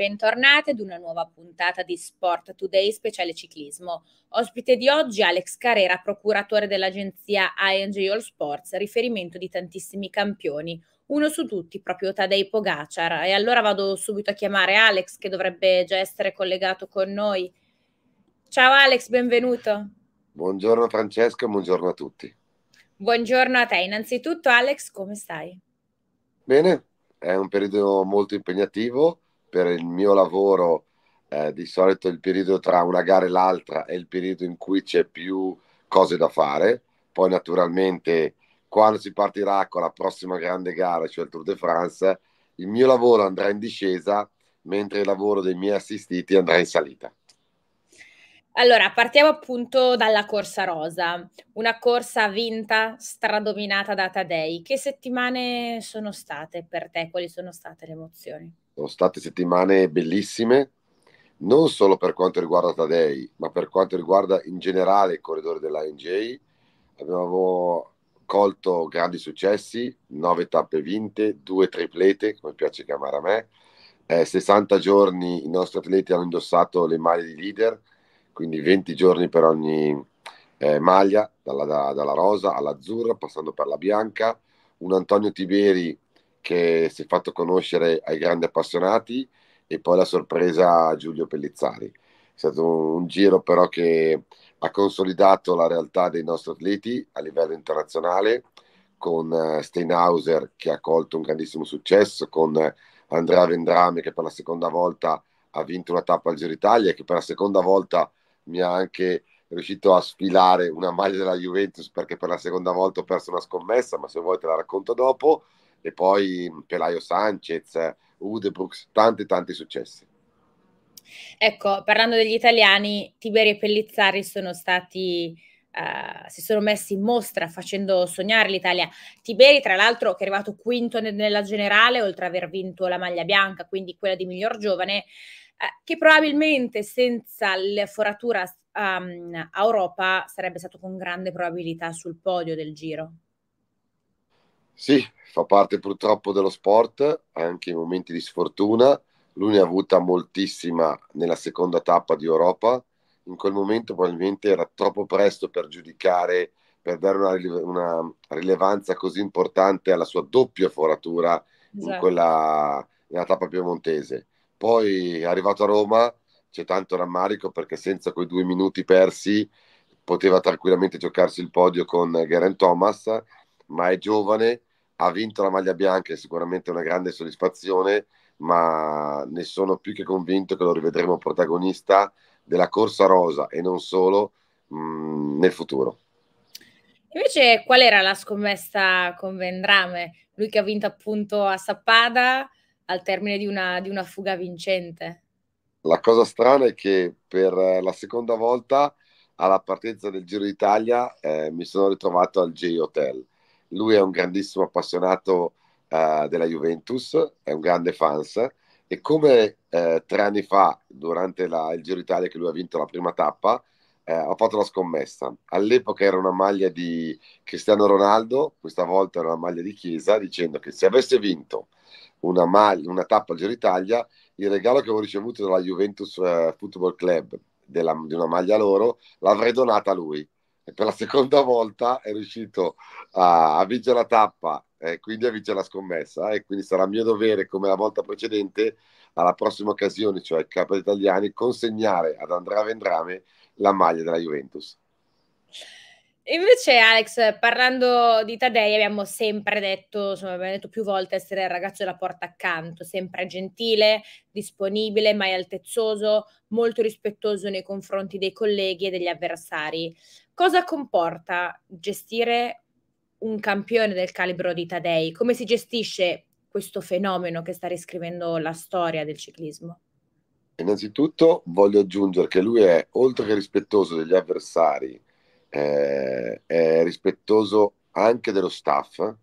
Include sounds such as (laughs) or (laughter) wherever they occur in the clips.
Bentornate ad una nuova puntata di Sport Today speciale ciclismo. Ospite di oggi Alex Carrera, procuratore dell'agenzia ING All Sports, riferimento di tantissimi campioni, uno su tutti proprio Tadei Pogacar. E allora vado subito a chiamare Alex che dovrebbe già essere collegato con noi. Ciao Alex, benvenuto. Buongiorno Francesca, buongiorno a tutti. Buongiorno a te. Innanzitutto Alex, come stai? Bene, è un periodo molto impegnativo per il mio lavoro eh, di solito il periodo tra una gara e l'altra è il periodo in cui c'è più cose da fare. Poi naturalmente quando si partirà con la prossima grande gara, cioè il Tour de France, il mio lavoro andrà in discesa mentre il lavoro dei miei assistiti andrà in salita. Allora, partiamo appunto dalla corsa rosa, una corsa vinta, stradominata da Tadei. Che settimane sono state per te? Quali sono state le emozioni? Sono state settimane bellissime, non solo per quanto riguarda Tadei, ma per quanto riguarda in generale il corridore della NJ. Abbiamo colto grandi successi, nove tappe vinte, due triplete, come piace chiamare a me. Eh, 60 giorni i nostri atleti hanno indossato le maglie di leader, quindi 20 giorni per ogni eh, maglia, dalla, da, dalla rosa all'azzurra, passando per la bianca. Un Antonio Tiberi che si è fatto conoscere ai grandi appassionati e poi la sorpresa a Giulio Pellizzari. È stato un giro però che ha consolidato la realtà dei nostri atleti a livello internazionale con eh, Steinhauser che ha colto un grandissimo successo, con eh, Andrea Vendrame che per la seconda volta ha vinto una tappa al Giro Italia e che per la seconda volta mi ha anche riuscito a sfilare una maglia della Juventus perché per la seconda volta ho perso una scommessa, ma se vuoi te la racconto dopo e poi Pelaio Sanchez, Udebrooks, tanti tanti successi. Ecco, parlando degli italiani, Tiberi e Pellizzari sono stati Uh, si sono messi in mostra facendo sognare l'Italia. Tiberi, tra l'altro, che è arrivato quinto nella generale, oltre ad aver vinto la maglia bianca, quindi quella di miglior giovane, uh, che probabilmente senza la foratura um, a Europa sarebbe stato con grande probabilità sul podio del giro. Sì, fa parte purtroppo dello sport, anche in momenti di sfortuna. Lui ne ha avuta moltissima nella seconda tappa di Europa. In quel momento probabilmente era troppo presto per giudicare, per dare una, una rilevanza così importante alla sua doppia foratura esatto. in quella nella tappa piemontese. Poi arrivato a Roma c'è tanto rammarico perché senza quei due minuti persi poteva tranquillamente giocarsi il podio con Geraint Thomas, ma è giovane, ha vinto la maglia bianca, è sicuramente una grande soddisfazione, ma ne sono più che convinto che lo rivedremo protagonista della corsa rosa e non solo mh, mm, nel futuro. Invece, qual era la scommessa con Vendrame? Lui che ha vinto appunto a Sappada al termine di una, di una fuga vincente. La cosa strana è che per la seconda volta alla partenza del Giro d'Italia eh, mi sono ritrovato al J Hotel lui è un grandissimo appassionato uh, della Juventus, è un grande fans e come eh, tre anni fa, durante la, il Giro Italia che lui ha vinto la prima tappa, eh, ho fatto la scommessa. All'epoca era una maglia di Cristiano Ronaldo, questa volta era una maglia di Chiesa, dicendo che se avesse vinto una, maglia, una tappa al Giro Italia, il regalo che avevo ricevuto dalla Juventus eh, Football Club della, di una maglia loro l'avrei donata a lui e per la seconda volta è riuscito a, a vincere la tappa e quindi a vincere la scommessa e quindi sarà mio dovere, come la volta precedente, alla prossima occasione, cioè il capo italiani, consegnare ad Andrea Vendrame la maglia della Juventus. Invece, Alex, parlando di Tadei, abbiamo sempre detto, insomma, abbiamo detto più volte essere il ragazzo della porta accanto, sempre gentile, disponibile, mai altezzoso, molto rispettoso nei confronti dei colleghi e degli avversari. Cosa comporta gestire un campione del calibro di Tadei? Come si gestisce questo fenomeno che sta riscrivendo la storia del ciclismo? Innanzitutto voglio aggiungere che lui è, oltre che rispettoso degli avversari, eh, è rispettoso anche dello staff,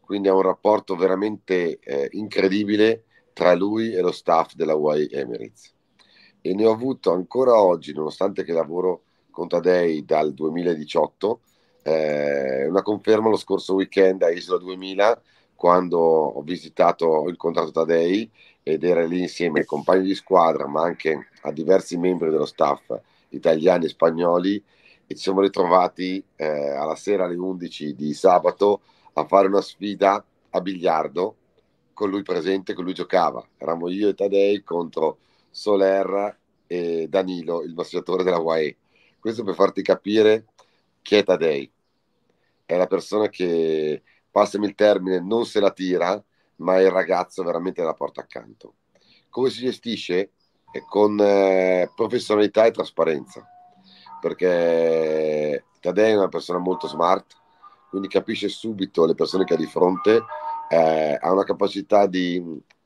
quindi ha un rapporto veramente eh, incredibile tra lui e lo staff della Hawaii Emirates. E ne ho avuto ancora oggi, nonostante che lavoro con Tadei dal 2018, eh, una conferma lo scorso weekend a Isola 2000 quando ho visitato, ho incontrato Tadei ed era lì insieme ai compagni di squadra, ma anche a diversi membri dello staff italiani e spagnoli e ci siamo ritrovati eh, alla sera alle 11 di sabato a fare una sfida a biliardo con lui presente, con lui giocava. Eravamo io e Tadei contro Soler e Danilo, il massaggiatore della UAE. Questo per farti capire chi è Tadei. È la persona che, passami il termine, non se la tira, ma è il ragazzo veramente la porta accanto. Come si gestisce? È con eh, professionalità e trasparenza perché Taddei è una persona molto smart, quindi capisce subito le persone che ha di fronte, eh, ha una capacità di,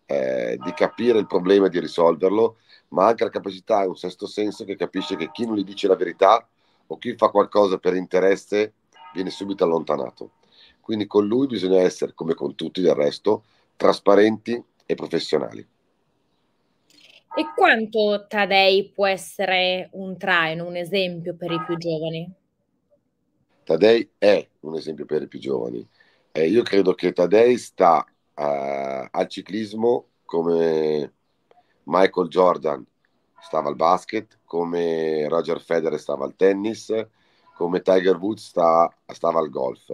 eh, di, capire il problema e di risolverlo, ma anche la capacità, un sesto senso che capisce che chi non gli dice la verità o chi fa qualcosa per interesse viene subito allontanato. Quindi con lui bisogna essere, come con tutti del resto, trasparenti e professionali. E quanto Tadei può essere un traino, un esempio per i più giovani? Tadei è un esempio per i più giovani. Eh, io credo che Tadei sta uh, al ciclismo come Michael Jordan stava al basket, come Roger Federer stava al tennis, come Tiger Woods sta, stava al golf.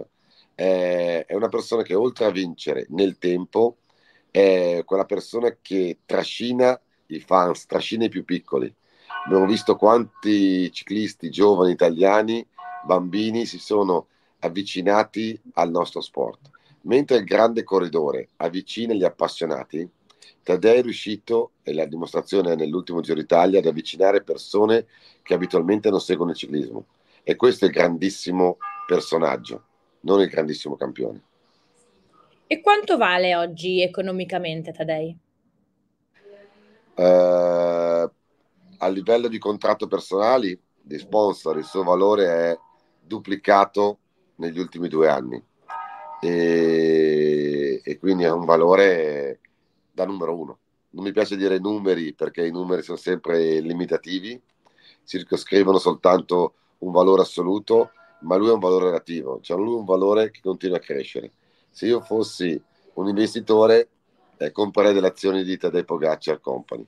Eh, è una persona che oltre a vincere nel tempo, è quella persona che trascina i fan, strascini più piccoli. Abbiamo visto quanti ciclisti giovani italiani, bambini, si sono avvicinati al nostro sport. Mentre il grande corridore avvicina gli appassionati, Tadei è riuscito, e la dimostrazione è nell'ultimo Giro d'Italia, ad avvicinare persone che abitualmente non seguono il ciclismo. E questo è il grandissimo personaggio, non il grandissimo campione. E quanto vale oggi economicamente Tadei? Eh, a livello di contratto personali, di sponsor, il suo valore è duplicato negli ultimi due anni e, e quindi è un valore da numero uno. Non mi piace dire numeri perché i numeri sono sempre limitativi, circoscrivono soltanto un valore assoluto, ma lui è un valore relativo, cioè lui è un valore che continua a crescere. Se io fossi un investitore eh, comprare delle azioni di Tadei Pogacar Company.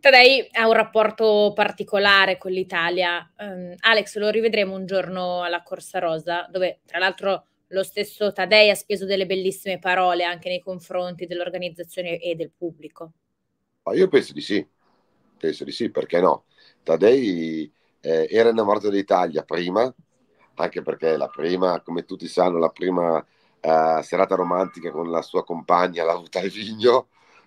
Tadei ha un rapporto particolare con l'Italia. Um, Alex, lo rivedremo un giorno alla Corsa Rosa, dove tra l'altro lo stesso Tadei ha speso delle bellissime parole anche nei confronti dell'organizzazione e del pubblico. Ah, io penso di sì, penso di sì, perché no? Tadei eh, era innamorato dell'Italia prima, anche perché la prima, come tutti sanno, la prima eh, serata romantica con la sua compagna, la Vigno,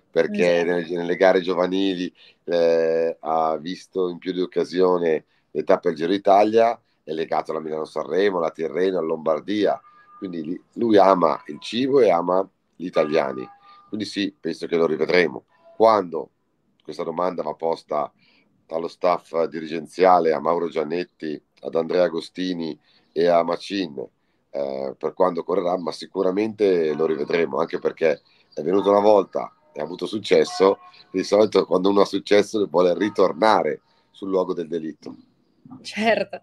perché mm. nelle, nelle, gare giovanili eh, ha visto in più di occasione le tappe al Giro Italia, è legato alla Milano-Sanremo, alla Tirreno, alla Lombardia, quindi lui ama il cibo e ama gli italiani. Quindi sì, penso che lo rivedremo. Quando? Questa domanda va posta allo staff dirigenziale, a Mauro Giannetti, ad Andrea Agostini e a Macin eh, per quando correrà, ma sicuramente lo rivedremo anche perché è venuto una volta e ha avuto successo. Di solito, quando uno ha successo, vuole ritornare sul luogo del delitto. Certo,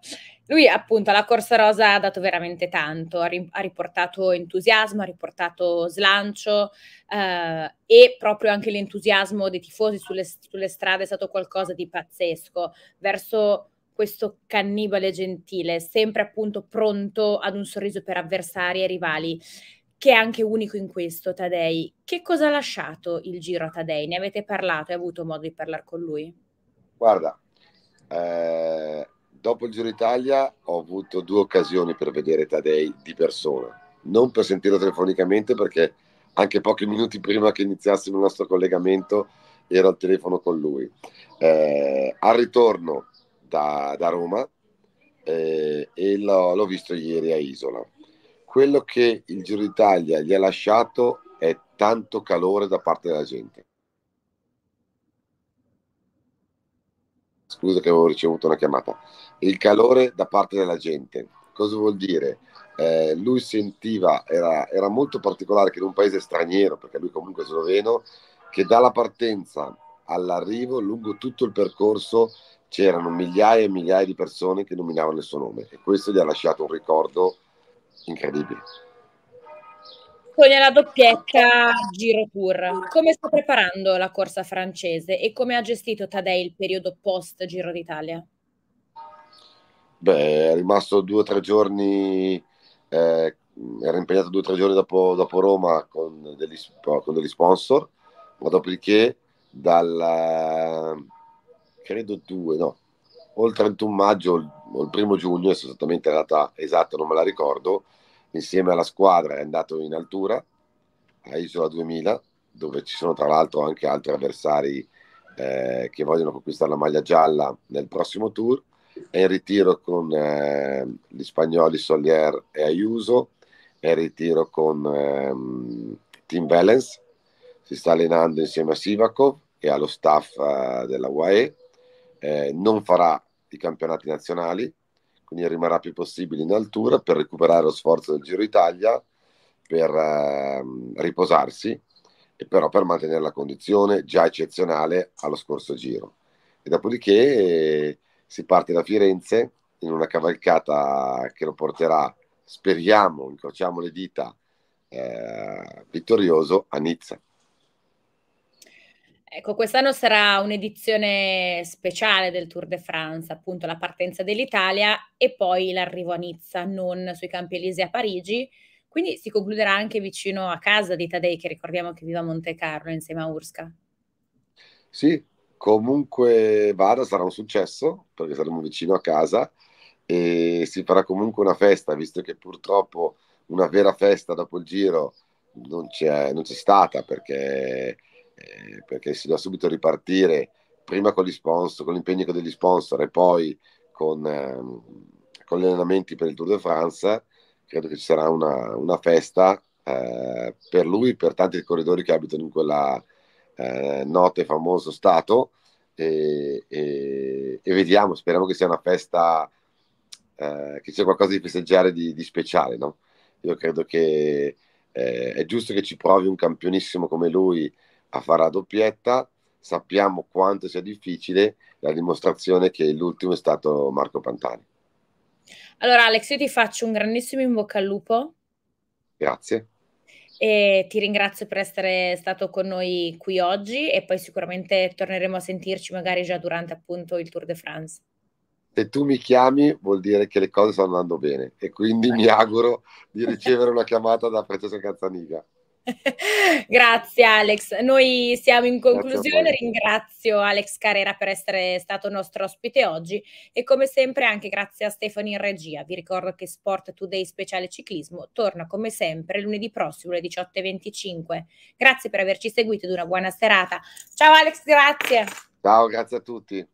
lui appunto alla Corsa Rosa ha dato veramente tanto, ha, ri- ha riportato entusiasmo, ha riportato slancio eh, e proprio anche l'entusiasmo dei tifosi sulle, sulle, strade è stato qualcosa di pazzesco verso questo cannibale gentile, sempre appunto pronto ad un sorriso per avversari e rivali, che è anche unico in questo, Tadei. Che cosa ha lasciato il giro a Tadei? Ne avete parlato? Hai avuto modo di parlare con lui? Guarda, eh, dopo il Giro Italia ho avuto due occasioni per vedere Tadei di persona, non per sentirlo telefonicamente perché anche pochi minuti prima che iniziassimo il nostro collegamento ero al telefono con lui. Eh, al ritorno da, da Roma eh, e l'ho, l'ho, visto ieri a Isola. Quello che il Giro d'Italia gli ha lasciato è tanto calore da parte della gente. Scusa che avevo ricevuto una chiamata. Il calore da parte della gente. Cosa vuol dire? Eh, lui sentiva, era, era molto particolare che in un paese straniero, perché lui comunque è sloveno, che dalla partenza all'arrivo, lungo tutto il percorso, c'erano migliaia e migliaia di persone che nominavano il suo nome e questo gli ha lasciato un ricordo incredibile. Sonia la doppietta Giro Tour, come sta preparando la corsa francese e come ha gestito Tadei il periodo post Giro d'Italia? Beh, è rimasto due o tre giorni, eh, era impegnato due o tre giorni dopo, dopo Roma con degli, con degli, sponsor, ma dopodiché dalla, credo due, no, o il 31 maggio o il primo giugno, è esattamente la data esatta, non me la ricordo, insieme alla squadra è andato in altura a Isola 2000, dove ci sono tra l'altro anche altri avversari eh, che vogliono conquistare la maglia gialla nel prossimo tour. È in ritiro con eh, gli spagnoli Solier e Ayuso, è in ritiro con ehm, Tim Valens, si sta allenando insieme a Sivakov e allo staff eh, della UAE eh, non farà i campionati nazionali, quindi rimarrà più possibile in altura per recuperare lo sforzo del Giro Italia, per eh, riposarsi e però per mantenere la condizione già eccezionale allo scorso giro. E dopodiché eh, si parte da Firenze in una cavalcata che lo porterà, speriamo, incrociamo le dita, eh, vittorioso a Nizza. Ecco, quest'anno sarà un'edizione speciale del Tour de France, appunto la partenza dell'Italia e poi l'arrivo a Nizza, non sui Campi Elisi a Parigi, quindi si concluderà anche vicino a casa di Tadei, che ricordiamo che vive a Monte Carlo insieme a Urska. Sì, comunque vada, sarà un successo perché saremo vicino a casa e si farà comunque una festa, visto che purtroppo una vera festa dopo il giro non c'è, non c'è stata perché eh, perché si deve subito ripartire prima con gli sponsor, con l'impegno degli sponsor e poi con, ehm, con, gli allenamenti per il Tour de France. Credo che ci sarà una, una festa eh, per lui, per tanti corridori che abitano in quella eh, notte famoso stato. E, e, e, vediamo, speriamo che sia una festa, eh, che sia qualcosa di festeggiare di, di speciale. No? Io credo che eh, è giusto che ci provi un campionissimo come lui a fare la doppietta, sappiamo quanto sia difficile, la dimostrazione che l'ultimo è stato Marco Pantani. Allora Alex, io ti faccio un grandissimo in bocca al lupo. Grazie. E ti ringrazio per essere stato con noi qui oggi e poi sicuramente torneremo a sentirci magari già durante appunto il Tour de France. Se tu mi chiami vuol dire che le cose stanno andando bene e quindi mi auguro di ricevere una chiamata da Francesca Cazzaniga. (laughs) Grazie Alex, noi siamo in conclusione, ringrazio Alex Carrera per essere stato nostro ospite oggi e come sempre anche grazie a Stefano in regia, vi ricordo che Sport Today speciale ciclismo torna come sempre lunedì prossimo alle 18.25, grazie per averci seguito ed una buona serata, ciao Alex grazie. Ciao grazie a tutti.